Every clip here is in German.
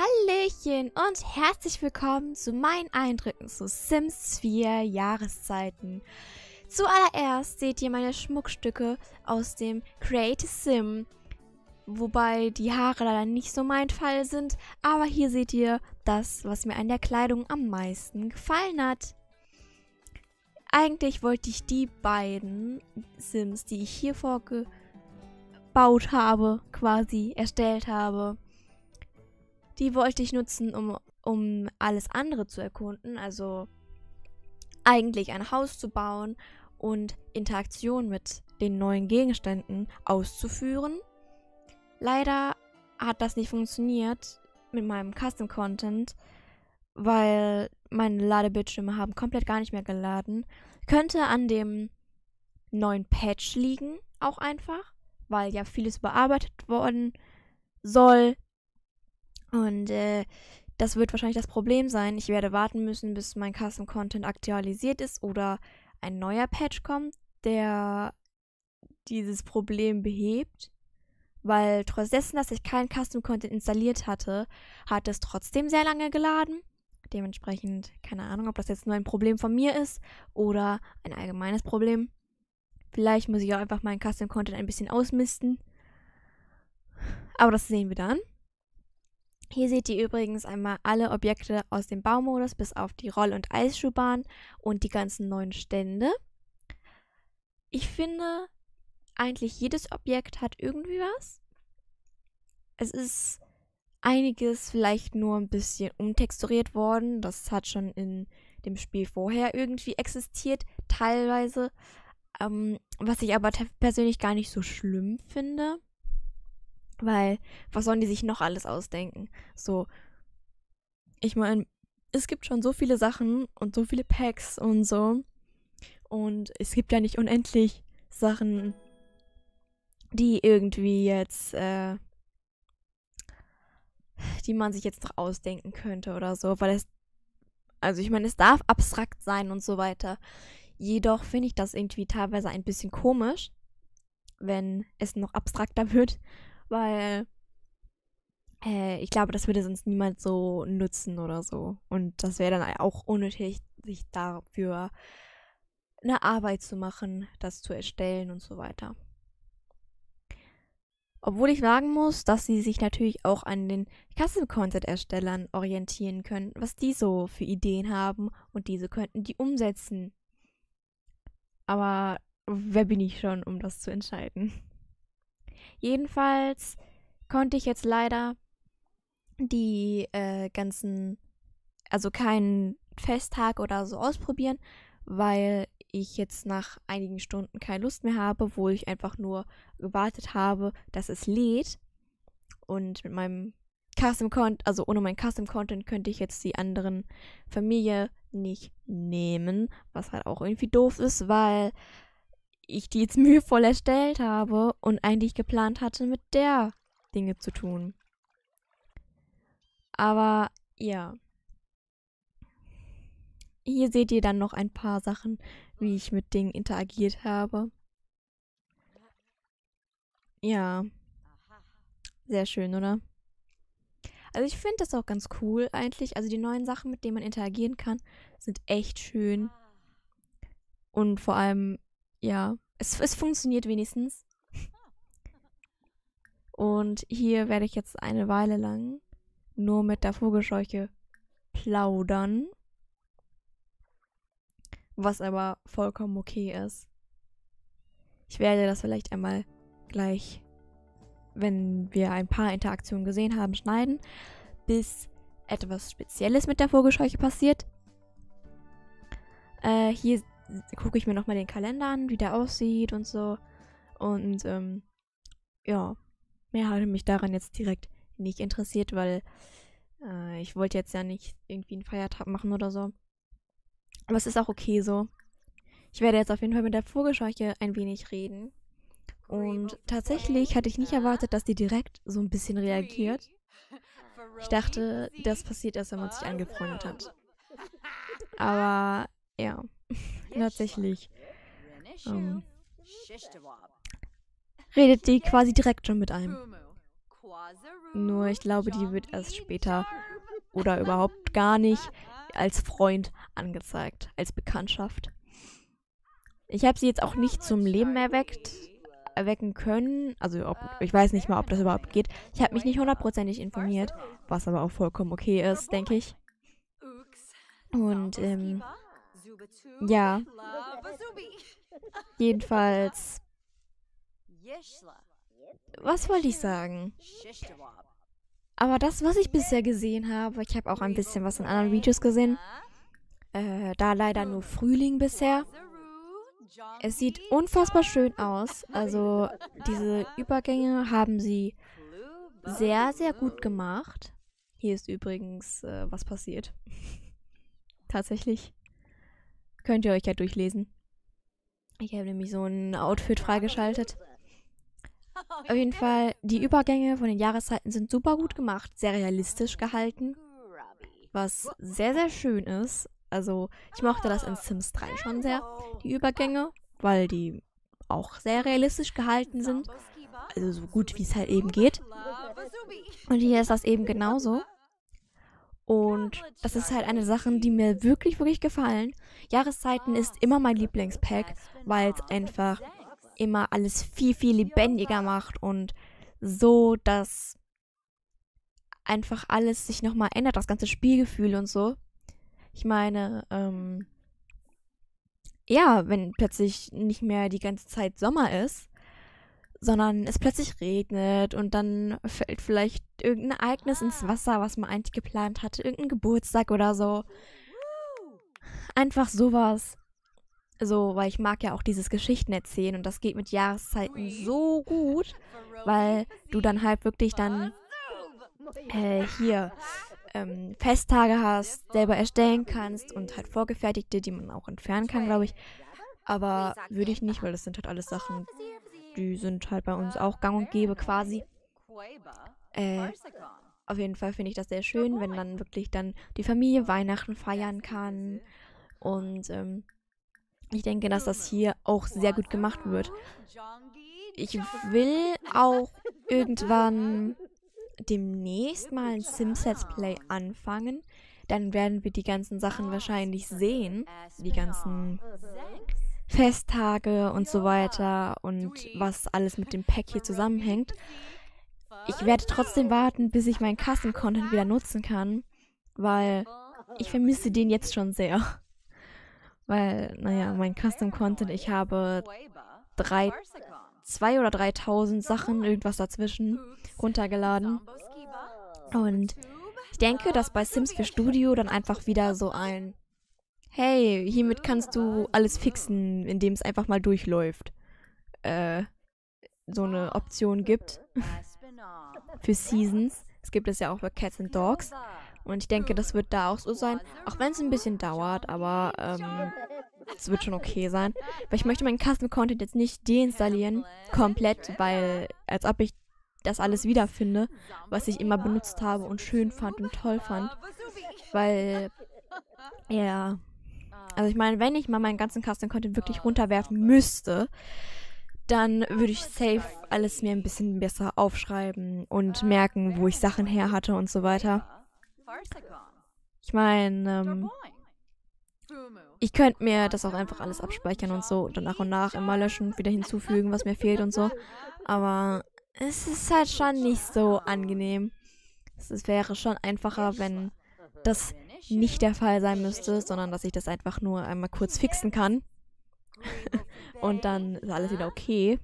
Hallöchen und herzlich willkommen zu meinen Eindrücken zu Sims 4 Jahreszeiten. Zuallererst seht ihr meine Schmuckstücke aus dem Create Sim, wobei die Haare leider nicht so mein Fall sind, aber hier seht ihr das, was mir an der Kleidung am meisten gefallen hat. Eigentlich wollte ich die beiden Sims, die ich hier vorgebaut habe, quasi erstellt habe, die wollte ich nutzen, um, um alles andere zu erkunden. Also eigentlich ein Haus zu bauen und Interaktion mit den neuen Gegenständen auszuführen. Leider hat das nicht funktioniert mit meinem Custom Content, weil meine Ladebildschirme haben komplett gar nicht mehr geladen. Könnte an dem neuen Patch liegen, auch einfach, weil ja vieles bearbeitet worden soll, und äh, das wird wahrscheinlich das Problem sein. Ich werde warten müssen, bis mein Custom Content aktualisiert ist oder ein neuer Patch kommt, der dieses Problem behebt. Weil trotz dessen, dass ich keinen Custom Content installiert hatte, hat es trotzdem sehr lange geladen. Dementsprechend keine Ahnung, ob das jetzt nur ein Problem von mir ist oder ein allgemeines Problem. Vielleicht muss ich auch einfach meinen Custom Content ein bisschen ausmisten. Aber das sehen wir dann. Hier seht ihr übrigens einmal alle Objekte aus dem Baumodus bis auf die Roll- und Eisschuhbahn und die ganzen neuen Stände. Ich finde, eigentlich jedes Objekt hat irgendwie was. Es ist einiges vielleicht nur ein bisschen umtexturiert worden. Das hat schon in dem Spiel vorher irgendwie existiert, teilweise. Ähm, was ich aber persönlich gar nicht so schlimm finde. Weil, was sollen die sich noch alles ausdenken? So, ich meine, es gibt schon so viele Sachen und so viele Packs und so. Und es gibt ja nicht unendlich Sachen, die irgendwie jetzt, äh, die man sich jetzt noch ausdenken könnte oder so. Weil es, also ich meine, es darf abstrakt sein und so weiter. Jedoch finde ich das irgendwie teilweise ein bisschen komisch, wenn es noch abstrakter wird weil äh, ich glaube, das würde sonst niemand so nutzen oder so. Und das wäre dann auch unnötig, sich dafür eine Arbeit zu machen, das zu erstellen und so weiter. Obwohl ich sagen muss, dass sie sich natürlich auch an den Custom-Content-Erstellern orientieren können, was die so für Ideen haben und diese könnten die umsetzen. Aber wer bin ich schon, um das zu entscheiden? Jedenfalls konnte ich jetzt leider die äh, ganzen, also keinen Festtag oder so ausprobieren, weil ich jetzt nach einigen Stunden keine Lust mehr habe, wo ich einfach nur gewartet habe, dass es lädt. Und mit meinem Custom Content, also ohne mein Custom Content könnte ich jetzt die anderen Familie nicht nehmen, was halt auch irgendwie doof ist, weil ich die jetzt mühevoll erstellt habe und eigentlich geplant hatte, mit der Dinge zu tun. Aber ja. Hier seht ihr dann noch ein paar Sachen, wie ich mit Dingen interagiert habe. Ja. Sehr schön, oder? Also ich finde das auch ganz cool eigentlich. Also die neuen Sachen, mit denen man interagieren kann, sind echt schön. Und vor allem ja, es, es funktioniert wenigstens. Und hier werde ich jetzt eine Weile lang nur mit der Vogelscheuche plaudern. Was aber vollkommen okay ist. Ich werde das vielleicht einmal gleich, wenn wir ein paar Interaktionen gesehen haben, schneiden, bis etwas Spezielles mit der Vogelscheuche passiert. Äh, hier gucke ich mir nochmal den Kalender an, wie der aussieht und so. Und ähm, ja, mehr hatte mich daran jetzt direkt nicht interessiert, weil äh, ich wollte jetzt ja nicht irgendwie einen Feiertag machen oder so. Aber es ist auch okay so. Ich werde jetzt auf jeden Fall mit der Vogelscheuche ein wenig reden. Und tatsächlich hatte ich nicht erwartet, dass die direkt so ein bisschen reagiert. Ich dachte, das passiert erst, wenn man sich angefreundet hat. Aber ja. Tatsächlich. Ähm, redet die quasi direkt schon mit einem. Nur ich glaube, die wird erst später oder überhaupt gar nicht als Freund angezeigt, als Bekanntschaft. Ich habe sie jetzt auch nicht zum Leben erweckt, erwecken können. Also ob, ich weiß nicht mal, ob das überhaupt geht. Ich habe mich nicht hundertprozentig informiert, was aber auch vollkommen okay ist, denke ich. Und ähm, ja. Jedenfalls. Was wollte ich sagen? Aber das, was ich bisher gesehen habe, ich habe auch ein bisschen was in anderen Videos gesehen. Äh, da leider nur Frühling bisher. Es sieht unfassbar schön aus. Also diese Übergänge haben sie sehr, sehr gut gemacht. Hier ist übrigens äh, was passiert. Tatsächlich. Könnt ihr euch ja durchlesen. Ich habe nämlich so ein Outfit freigeschaltet. Auf jeden Fall, die Übergänge von den Jahreszeiten sind super gut gemacht, sehr realistisch gehalten, was sehr, sehr schön ist. Also, ich mochte das in Sims 3 schon sehr, die Übergänge, weil die auch sehr realistisch gehalten sind. Also so gut, wie es halt eben geht. Und hier ist das eben genauso. Und das ist halt eine Sache, die mir wirklich, wirklich gefallen. Jahreszeiten ist immer mein Lieblingspack, weil es einfach immer alles viel, viel lebendiger macht und so, dass einfach alles sich nochmal ändert, das ganze Spielgefühl und so. Ich meine, ähm, ja, wenn plötzlich nicht mehr die ganze Zeit Sommer ist, sondern es plötzlich regnet und dann fällt vielleicht irgendein Ereignis ins ah. Wasser, was man eigentlich geplant hatte, irgendein Geburtstag oder so. Einfach sowas. So, weil ich mag ja auch dieses Geschichten erzählen und das geht mit Jahreszeiten so gut, weil du dann halt wirklich dann äh, hier ähm, Festtage hast, selber erstellen kannst und halt vorgefertigte, die man auch entfernen kann, glaube ich. Aber würde ich nicht, weil das sind halt alles Sachen, die sind halt bei uns auch gang und gäbe quasi. Äh, auf jeden Fall finde ich das sehr schön, wenn dann wirklich dann die Familie Weihnachten feiern kann. Und ähm, ich denke, dass das hier auch sehr gut gemacht wird. Ich will auch irgendwann demnächst mal ein Sims Let's Play anfangen. Dann werden wir die ganzen Sachen wahrscheinlich sehen. Die ganzen Festtage und so weiter und was alles mit dem Pack hier zusammenhängt. Ich werde trotzdem warten, bis ich meinen Custom-Content wieder nutzen kann, weil ich vermisse den jetzt schon sehr. Weil, naja, mein Custom-Content, ich habe drei, zwei oder 3000 Sachen, irgendwas dazwischen, runtergeladen. Und ich denke, dass bei Sims 4 Studio dann einfach wieder so ein hey, hiermit kannst du alles fixen, indem es einfach mal durchläuft, äh, so eine Option gibt für Seasons. Es gibt es ja auch bei Cats and Dogs. Und ich denke, das wird da auch so sein. Auch wenn es ein bisschen dauert, aber ähm, es wird schon okay sein. Weil ich möchte meinen Custom Content jetzt nicht deinstallieren, komplett, weil als ob ich das alles wiederfinde, was ich immer benutzt habe und schön fand und toll fand. Weil, ja, also ich meine, wenn ich mal meinen ganzen Custom-Content wirklich runterwerfen müsste, dann würde ich safe alles mir ein bisschen besser aufschreiben und merken, wo ich Sachen her hatte und so weiter. Ich meine, ähm, ich könnte mir das auch einfach alles abspeichern und so und dann nach und nach immer löschen, wieder hinzufügen, was mir fehlt und so. Aber es ist halt schon nicht so angenehm. Es wäre schon einfacher, wenn das nicht der Fall sein müsste, sondern dass ich das einfach nur einmal kurz fixen kann. und dann ist alles wieder okay.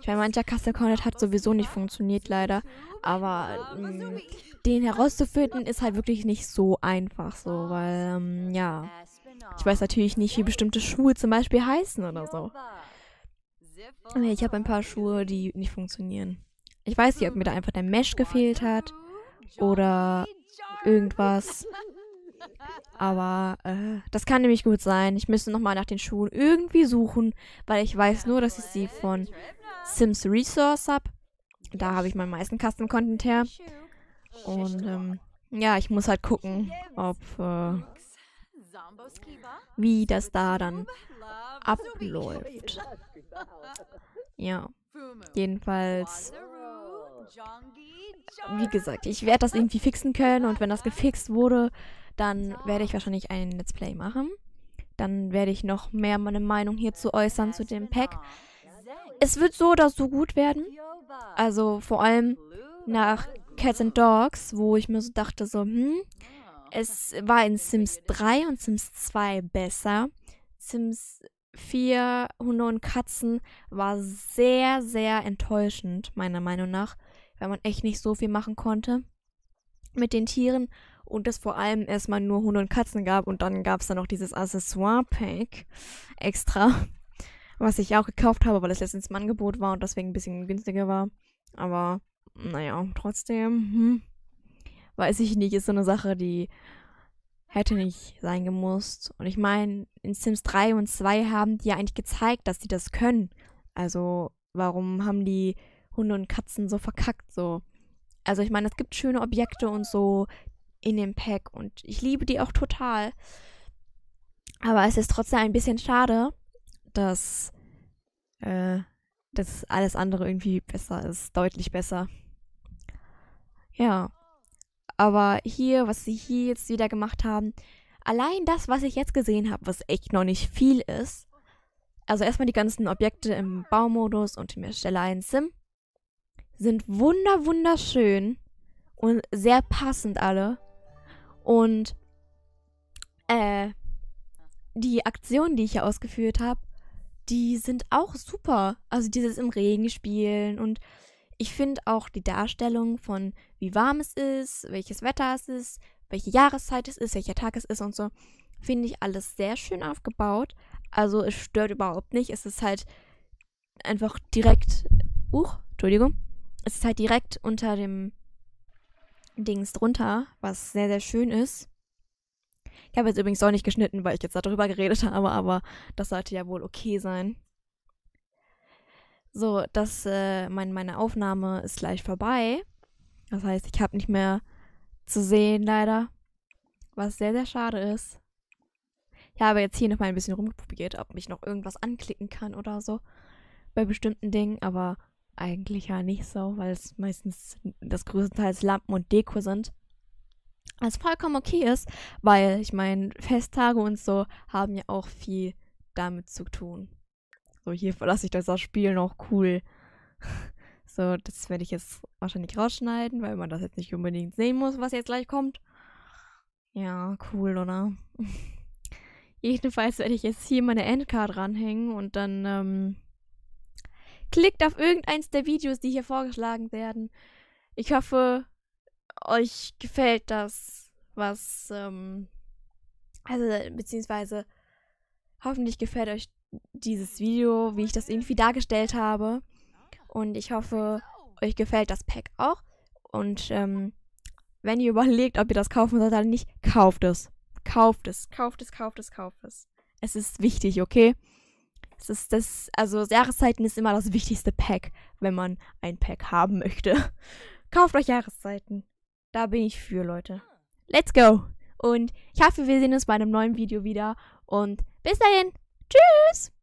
Ich meine, mancher Castle Cornet hat sowieso nicht funktioniert, leider. Aber mh, mm, den herauszufinden ist halt wirklich nicht so einfach so, weil, ähm, ja. Ich weiß natürlich nicht, wie bestimmte Schuhe zum Beispiel heißen oder so. Ich habe ein paar Schuhe, die nicht funktionieren. Ich weiß nicht, ob mir da einfach der Mesh gefehlt hat oder irgendwas. Aber äh, das kann nämlich gut sein. Ich müsste nochmal nach den Schuhen irgendwie suchen, weil ich weiß nur, dass ich sie von Sims Resource habe. Da habe ich meinen meisten Custom-Content her. Und ähm, ja, ich muss halt gucken, ob äh, wie das da dann abläuft. Ja, jedenfalls wie gesagt, ich werde das irgendwie fixen können und wenn das gefixt wurde, dann werde ich wahrscheinlich ein Let's Play machen. Dann werde ich noch mehr meine Meinung hierzu äußern zu dem Pack. Es wird so oder so gut werden. Also vor allem nach Cats and Dogs, wo ich mir so dachte, so, hm, es war in Sims 3 und Sims 2 besser. Sims 4, Hunde und Katzen war sehr, sehr enttäuschend, meiner Meinung nach weil man echt nicht so viel machen konnte mit den Tieren und es vor allem erstmal nur Hunde und Katzen gab und dann gab es dann noch dieses Accessoire-Pack extra, was ich auch gekauft habe, weil es letztens im Angebot war und deswegen ein bisschen günstiger war. Aber naja, trotzdem, hm, weiß ich nicht, ist so eine Sache, die hätte nicht sein gemusst. Und ich meine, in Sims 3 und 2 haben die ja eigentlich gezeigt, dass die das können. Also warum haben die Hunde und Katzen so verkackt. So. Also ich meine, es gibt schöne Objekte und so in dem Pack und ich liebe die auch total. Aber es ist trotzdem ein bisschen schade, dass, äh, dass alles andere irgendwie besser ist, deutlich besser. Ja. Aber hier, was sie hier jetzt wieder gemacht haben, allein das, was ich jetzt gesehen habe, was echt noch nicht viel ist, also erstmal die ganzen Objekte im Baumodus und mir erstelle einen Sim sind wunder wunderschön und sehr passend alle. Und äh, die Aktionen, die ich hier ausgeführt habe, die sind auch super. Also dieses im Regen spielen und ich finde auch die Darstellung von wie warm es ist, welches Wetter es ist, welche Jahreszeit es ist, welcher Tag es ist und so, finde ich alles sehr schön aufgebaut. Also es stört überhaupt nicht. Es ist halt einfach direkt. Uch, Entschuldigung es ist halt direkt unter dem Dings drunter, was sehr, sehr schön ist. Ich habe jetzt übrigens auch nicht geschnitten, weil ich jetzt darüber geredet habe, aber das sollte ja wohl okay sein. So, das, äh, mein, meine Aufnahme ist gleich vorbei. Das heißt, ich habe nicht mehr zu sehen, leider. Was sehr, sehr schade ist. Ich habe jetzt hier nochmal ein bisschen rumprobiert, ob ich noch irgendwas anklicken kann oder so. Bei bestimmten Dingen, aber eigentlich ja nicht so, weil es meistens das größtenteils Lampen und Deko sind. Was vollkommen okay ist, weil ich meine, Festtage und so haben ja auch viel damit zu tun. So, hier verlasse ich das Spiel noch cool. So, das werde ich jetzt wahrscheinlich rausschneiden, weil man das jetzt nicht unbedingt sehen muss, was jetzt gleich kommt. Ja, cool, oder? Jedenfalls werde ich jetzt hier meine Endcard ranhängen und dann ähm, Klickt auf irgendeins der Videos, die hier vorgeschlagen werden. Ich hoffe, euch gefällt das, was, ähm, also, beziehungsweise, hoffentlich gefällt euch dieses Video, wie ich das irgendwie dargestellt habe. Und ich hoffe, euch gefällt das Pack auch. Und ähm, wenn ihr überlegt, ob ihr das kaufen sollt oder nicht, kauft es. Kauft es, kauft es, kauft es, kauft es. Es ist wichtig, okay? Es ist das, also Jahreszeiten ist immer das wichtigste Pack, wenn man ein Pack haben möchte. Kauft euch Jahreszeiten. Da bin ich für, Leute. Let's go! Und ich hoffe, wir sehen uns bei einem neuen Video wieder. Und bis dahin, tschüss!